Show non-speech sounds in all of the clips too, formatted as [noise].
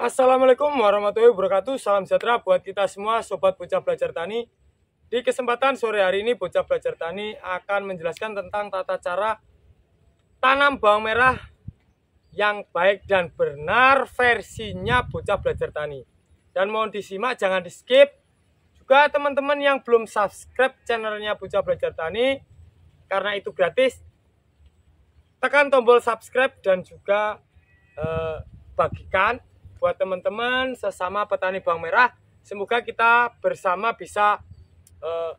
Assalamualaikum warahmatullahi wabarakatuh. Salam sejahtera buat kita semua sobat bocah belajar tani. Di kesempatan sore hari ini bocah belajar tani akan menjelaskan tentang tata cara tanam bawang merah yang baik dan benar versinya bocah belajar tani. Dan mohon disimak jangan di skip. Juga teman-teman yang belum subscribe channelnya bocah belajar tani karena itu gratis. Tekan tombol subscribe dan juga eh, bagikan buat teman-teman sesama petani bawang merah. Semoga kita bersama bisa uh,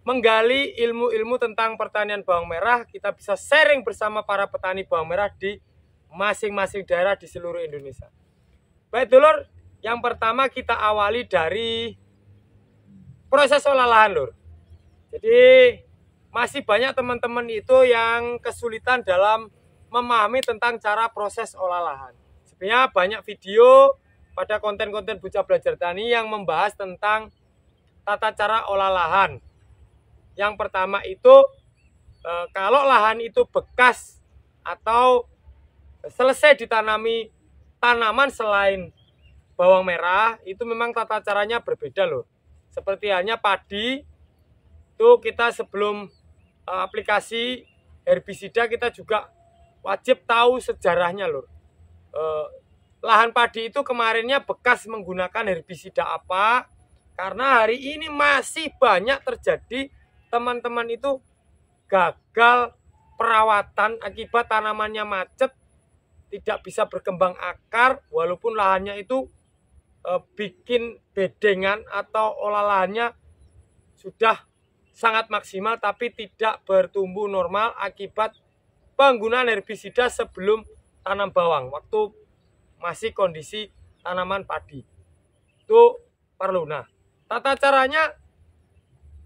menggali ilmu-ilmu tentang pertanian bawang merah. Kita bisa sharing bersama para petani bawang merah di masing-masing daerah di seluruh Indonesia. Baik dulur, yang pertama kita awali dari proses olah lahan lur. Jadi masih banyak teman-teman itu yang kesulitan dalam memahami tentang cara proses olah lahan. Sebenarnya banyak video pada konten-konten Bocah Belajar Tani yang membahas tentang tata cara olah lahan. Yang pertama itu e, kalau lahan itu bekas atau selesai ditanami tanaman selain bawang merah itu memang tata caranya berbeda loh. Seperti halnya padi itu kita sebelum e, aplikasi herbisida kita juga wajib tahu sejarahnya loh. Eh, lahan padi itu kemarinnya bekas menggunakan herbisida apa karena hari ini masih banyak terjadi teman-teman itu gagal perawatan akibat tanamannya macet tidak bisa berkembang akar walaupun lahannya itu e, bikin bedengan atau olah lahannya sudah sangat maksimal tapi tidak bertumbuh normal akibat penggunaan herbisida sebelum tanam bawang waktu masih kondisi tanaman padi. Itu perlu. Nah, tata caranya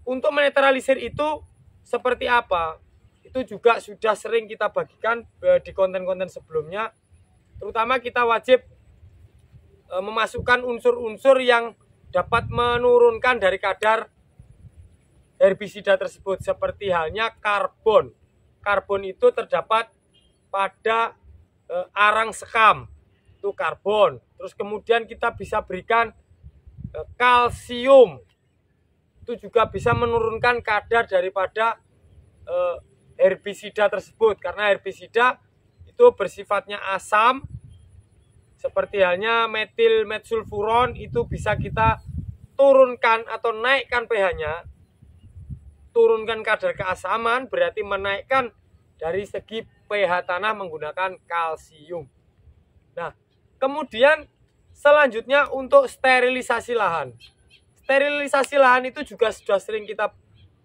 untuk menetralisir itu seperti apa? Itu juga sudah sering kita bagikan eh, di konten-konten sebelumnya. Terutama kita wajib eh, memasukkan unsur-unsur yang dapat menurunkan dari kadar herbisida tersebut seperti halnya karbon. Karbon itu terdapat pada uh, arang sekam itu karbon terus kemudian kita bisa berikan uh, kalsium itu juga bisa menurunkan kadar daripada uh, herbisida tersebut karena herbisida itu bersifatnya asam seperti halnya metil metsulfuron itu bisa kita turunkan atau naikkan pH-nya turunkan kadar keasaman berarti menaikkan dari segi pH tanah menggunakan kalsium. Nah, kemudian selanjutnya untuk sterilisasi lahan. Sterilisasi lahan itu juga sudah sering kita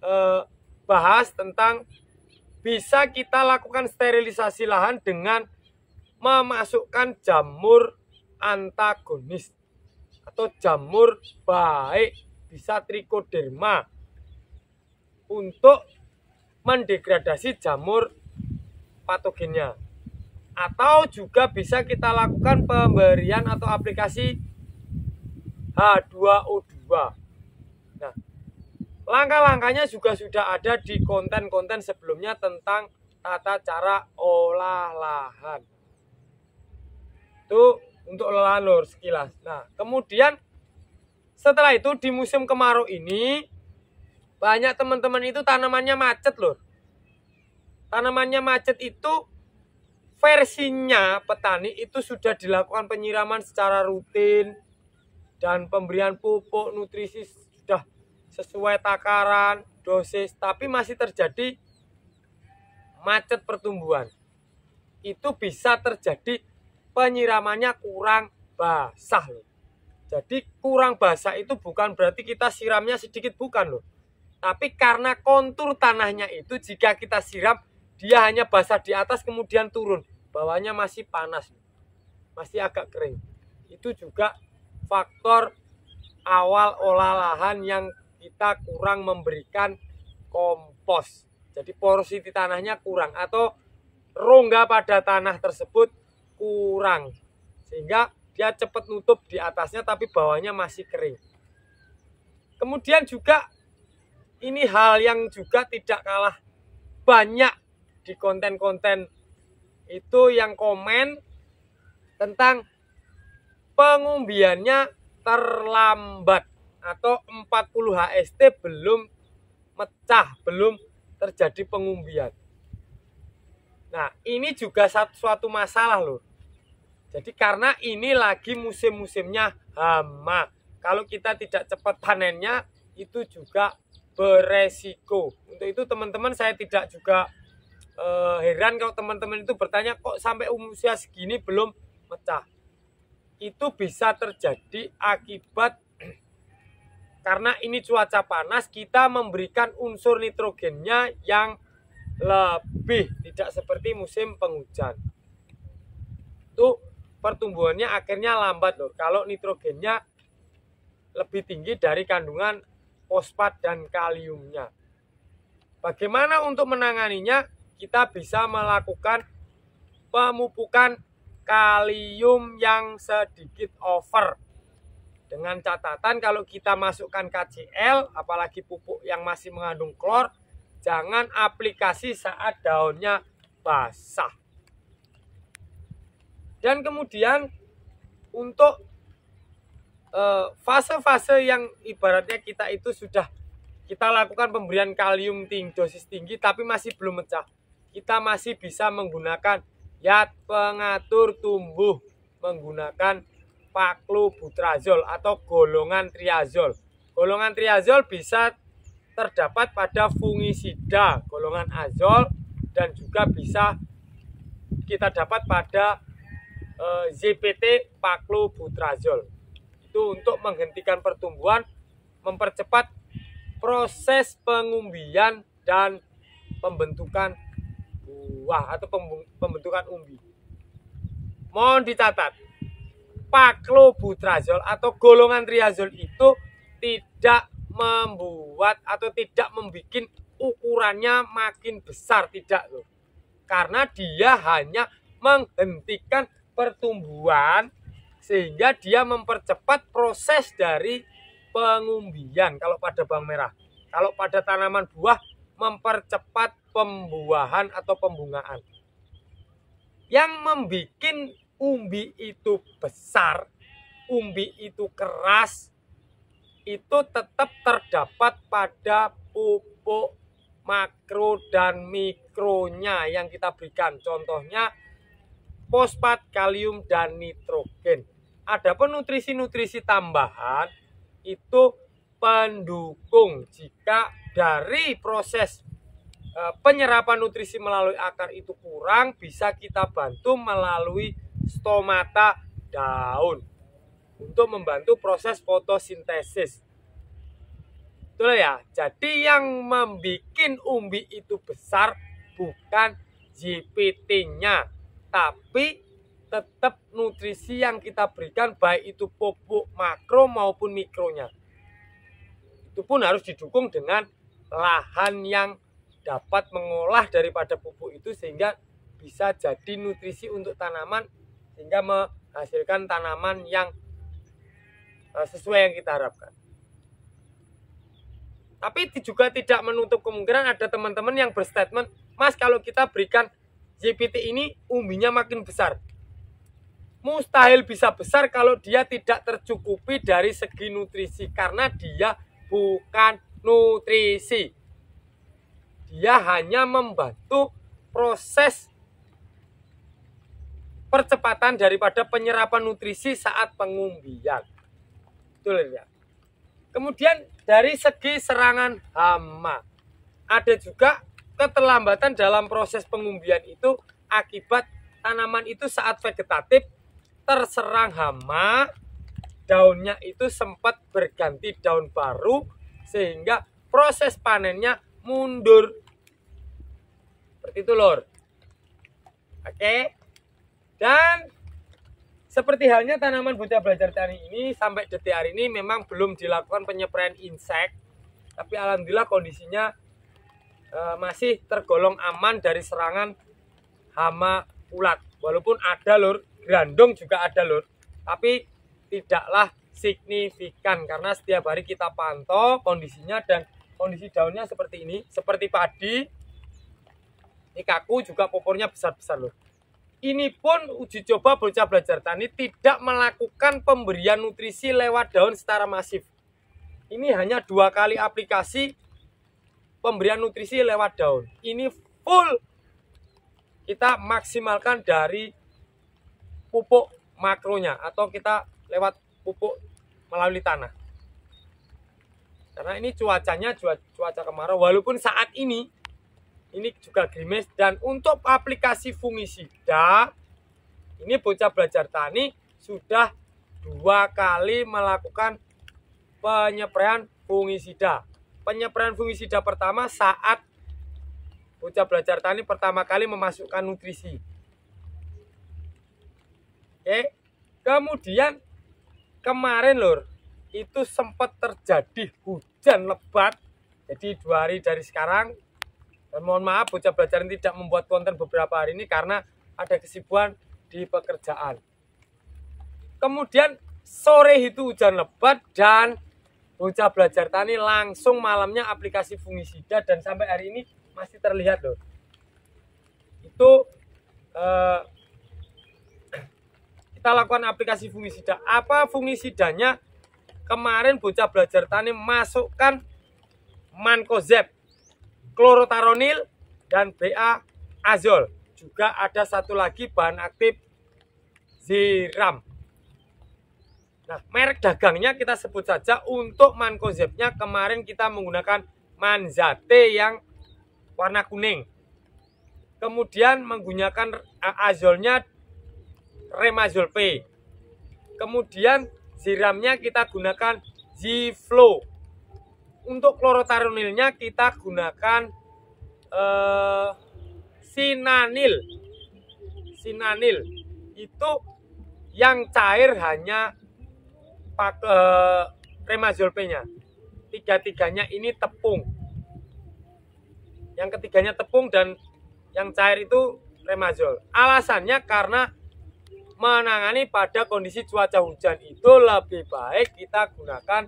eh, bahas tentang bisa kita lakukan sterilisasi lahan dengan memasukkan jamur antagonis atau jamur baik bisa Trichoderma untuk mendegradasi jamur patogennya atau juga bisa kita lakukan pemberian atau aplikasi H2O2. Nah, langkah-langkahnya juga sudah ada di konten-konten sebelumnya tentang tata cara olah lahan. Itu untuk lalu sekilas. Nah, kemudian setelah itu di musim kemarau ini banyak teman-teman itu tanamannya macet loh tanamannya macet itu versinya petani itu sudah dilakukan penyiraman secara rutin dan pemberian pupuk nutrisi sudah sesuai takaran dosis tapi masih terjadi macet pertumbuhan itu bisa terjadi penyiramannya kurang basah loh. Jadi kurang basah itu bukan berarti kita siramnya sedikit bukan loh. Tapi karena kontur tanahnya itu jika kita siram dia hanya basah di atas kemudian turun bawahnya masih panas masih agak kering itu juga faktor awal olah lahan yang kita kurang memberikan kompos jadi porsi di tanahnya kurang atau rongga pada tanah tersebut kurang sehingga dia cepat nutup di atasnya tapi bawahnya masih kering kemudian juga ini hal yang juga tidak kalah banyak di konten-konten itu yang komen tentang pengumbiannya terlambat atau 40 HST belum mecah, belum terjadi pengumbian. Nah, ini juga suatu masalah loh. Jadi karena ini lagi musim-musimnya hama. Kalau kita tidak cepat panennya, itu juga beresiko. Untuk itu teman-teman saya tidak juga uh, heran kalau teman-teman itu bertanya kok sampai usia segini belum pecah. Itu bisa terjadi akibat [clears throat] karena ini cuaca panas kita memberikan unsur nitrogennya yang lebih tidak seperti musim penghujan. Itu pertumbuhannya akhirnya lambat loh. Kalau nitrogennya lebih tinggi dari kandungan fosfat dan kaliumnya. Bagaimana untuk menanganinya? kita bisa melakukan pemupukan kalium yang sedikit over. Dengan catatan kalau kita masukkan KCl, apalagi pupuk yang masih mengandung klor, jangan aplikasi saat daunnya basah. Dan kemudian untuk eh, fase-fase yang ibaratnya kita itu sudah kita lakukan pemberian kalium tinggi dosis tinggi tapi masih belum mecah kita masih bisa menggunakan zat pengatur tumbuh menggunakan paklobutrazol atau golongan triazol. Golongan triazol bisa terdapat pada fungisida golongan azol dan juga bisa kita dapat pada e, eh, ZPT paklobutrazol. Itu untuk menghentikan pertumbuhan, mempercepat proses pengumbian dan pembentukan buah atau pembentukan umbi. Mohon dicatat, paklobutrazol atau golongan triazol itu tidak membuat atau tidak membuat ukurannya makin besar, tidak loh. Karena dia hanya menghentikan pertumbuhan sehingga dia mempercepat proses dari pengumbian kalau pada bawang merah. Kalau pada tanaman buah mempercepat pembuahan atau pembungaan. Yang membuat umbi itu besar, umbi itu keras, itu tetap terdapat pada pupuk makro dan mikronya yang kita berikan. Contohnya fosfat, kalium, dan nitrogen. Adapun nutrisi-nutrisi tambahan itu pendukung jika dari proses e, penyerapan nutrisi melalui akar itu kurang bisa kita bantu melalui stomata daun untuk membantu proses fotosintesis. Betul ya? Jadi yang membuat umbi itu besar bukan GPT-nya, tapi tetap nutrisi yang kita berikan baik itu pupuk makro maupun mikronya itu pun harus didukung dengan lahan yang dapat mengolah daripada pupuk itu sehingga bisa jadi nutrisi untuk tanaman sehingga menghasilkan tanaman yang e, sesuai yang kita harapkan. Tapi juga tidak menutup kemungkinan ada teman-teman yang berstatement, Mas kalau kita berikan JPT ini umbinya makin besar. Mustahil bisa besar kalau dia tidak tercukupi dari segi nutrisi karena dia bukan nutrisi. Dia hanya membantu proses percepatan daripada penyerapan nutrisi saat pengumbian. Betul ya. Kemudian dari segi serangan hama, ada juga keterlambatan dalam proses pengumbian itu akibat tanaman itu saat vegetatif terserang hama daunnya itu sempat berganti daun baru sehingga proses panennya mundur. Seperti itu, lor. Oke. Dan seperti halnya tanaman buta belajar tani ini sampai detik hari ini memang belum dilakukan penyepraian insek. Tapi alhamdulillah kondisinya e, masih tergolong aman dari serangan hama ulat. Walaupun ada lor, grandong juga ada lor, Tapi tidaklah signifikan karena setiap hari kita pantau kondisinya dan kondisi daunnya seperti ini seperti padi ini kaku juga popornya besar-besar loh ini pun uji coba bocah belajar tani tidak melakukan pemberian nutrisi lewat daun secara masif ini hanya dua kali aplikasi pemberian nutrisi lewat daun ini full kita maksimalkan dari pupuk makronya atau kita lewat pupuk melalui tanah. Karena ini cuacanya cuaca kemarau walaupun saat ini ini juga grimis dan untuk aplikasi fungisida ini bocah belajar tani sudah dua kali melakukan penyepraian fungisida. Penyepraian fungisida pertama saat bocah belajar tani pertama kali memasukkan nutrisi. Oke. Kemudian kemarin lur itu sempat terjadi hujan lebat jadi dua hari dari sekarang dan mohon maaf bocah belajar tidak membuat konten beberapa hari ini karena ada kesibukan di pekerjaan kemudian sore itu hujan lebat dan bocah belajar tani langsung malamnya aplikasi fungisida dan sampai hari ini masih terlihat loh itu eh, kita lakukan aplikasi fungisida. Apa fungisidanya? Kemarin bocah belajar tani masukkan mancozeb, klorotaronil, dan BA azol. Juga ada satu lagi bahan aktif ziram. Nah, merek dagangnya kita sebut saja untuk mancozebnya kemarin kita menggunakan manzate yang warna kuning. Kemudian menggunakan eh, azolnya Remazol P. Kemudian siramnya kita gunakan Z Flow. Untuk klorotaronilnya kita gunakan eh, Sinanil. Sinanil itu yang cair hanya pakai eh, Remazol P-nya. Tiga-tiganya ini tepung. Yang ketiganya tepung dan yang cair itu Remazol. Alasannya karena menangani pada kondisi cuaca hujan itu lebih baik kita gunakan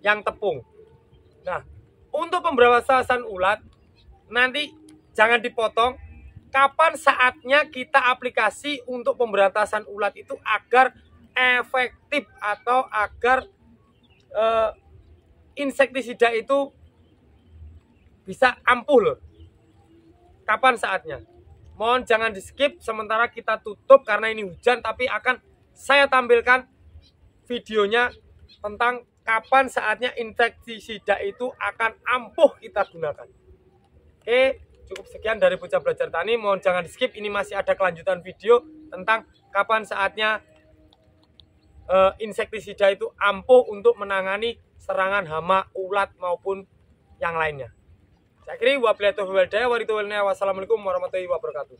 yang tepung. Nah, untuk pemberantasan ulat nanti jangan dipotong. Kapan saatnya kita aplikasi untuk pemberantasan ulat itu agar efektif atau agar eh, insektisida itu bisa ampuh loh. Kapan saatnya? Mohon jangan di skip sementara kita tutup karena ini hujan tapi akan saya tampilkan videonya tentang kapan saatnya insektisida itu akan ampuh kita gunakan. Oke, cukup sekian dari Bocah Belajar Tani. Mohon jangan di skip, ini masih ada kelanjutan video tentang kapan saatnya eh, insektisida itu ampuh untuk menangani serangan hama, ulat maupun yang lainnya. Akhirnya wabillahi taufiq wal hidayah warahmatullahi wassalamualaikum warahmatullahi wabarakatuh.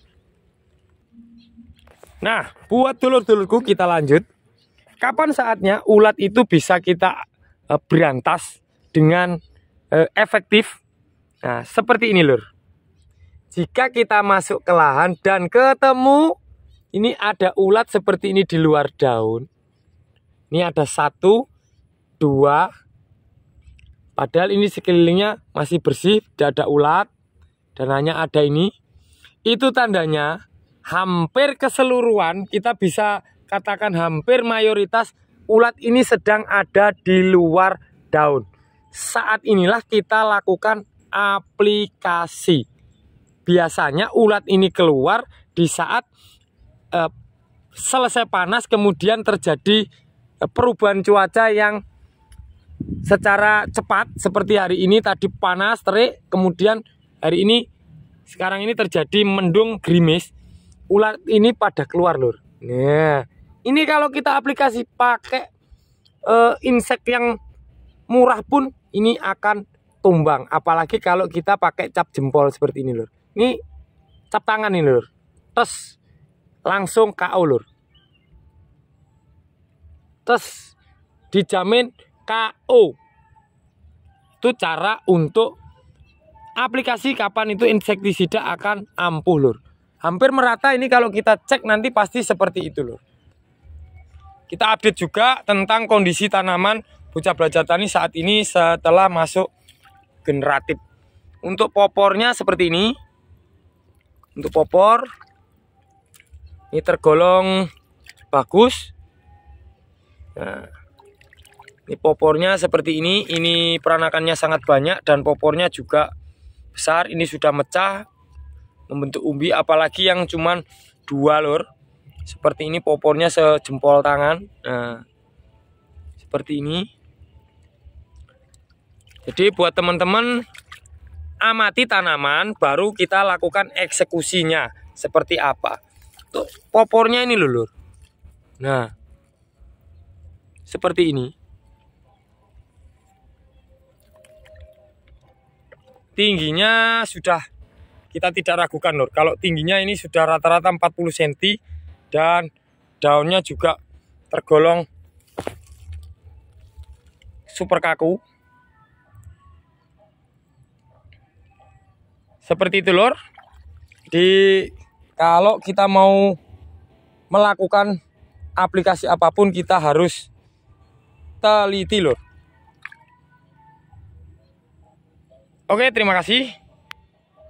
Nah, buat dulur-dulurku kita lanjut. Kapan saatnya ulat itu bisa kita eh, berantas dengan eh, efektif? Nah, seperti ini lur. Jika kita masuk ke lahan dan ketemu ini ada ulat seperti ini di luar daun. Ini ada satu, dua, Padahal ini sekelilingnya masih bersih, tidak ada ulat dan hanya ada ini. Itu tandanya hampir keseluruhan kita bisa katakan hampir mayoritas ulat ini sedang ada di luar daun. Saat inilah kita lakukan aplikasi. Biasanya ulat ini keluar di saat eh, selesai panas kemudian terjadi eh, perubahan cuaca yang secara cepat seperti hari ini tadi panas terik kemudian hari ini sekarang ini terjadi mendung gerimis ular ini pada keluar lur nah ini kalau kita aplikasi pakai uh, insek yang murah pun ini akan tumbang apalagi kalau kita pakai cap jempol seperti ini lur ini cap tangan ini lur terus langsung ke lur terus dijamin KO. Itu cara untuk aplikasi kapan itu insektisida akan ampuh lur. Hampir merata ini kalau kita cek nanti pasti seperti itu lur. Kita update juga tentang kondisi tanaman bocah belajar tani saat ini setelah masuk generatif. Untuk popornya seperti ini. Untuk popor ini tergolong bagus. Nah, ini popornya seperti ini, ini peranakannya sangat banyak dan popornya juga besar. Ini sudah mecah membentuk umbi apalagi yang cuman dua lor, Seperti ini popornya sejempol tangan. Nah, seperti ini. Jadi buat teman-teman amati tanaman baru kita lakukan eksekusinya seperti apa. Tuh popornya ini lulur. Nah, seperti ini. tingginya sudah kita tidak ragukan Nur. Kalau tingginya ini sudah rata-rata 40 cm dan daunnya juga tergolong super kaku. Seperti itu Di kalau kita mau melakukan aplikasi apapun kita harus teliti telur. Oke, terima kasih.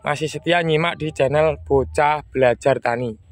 Masih setia nyimak di channel Bocah Belajar Tani.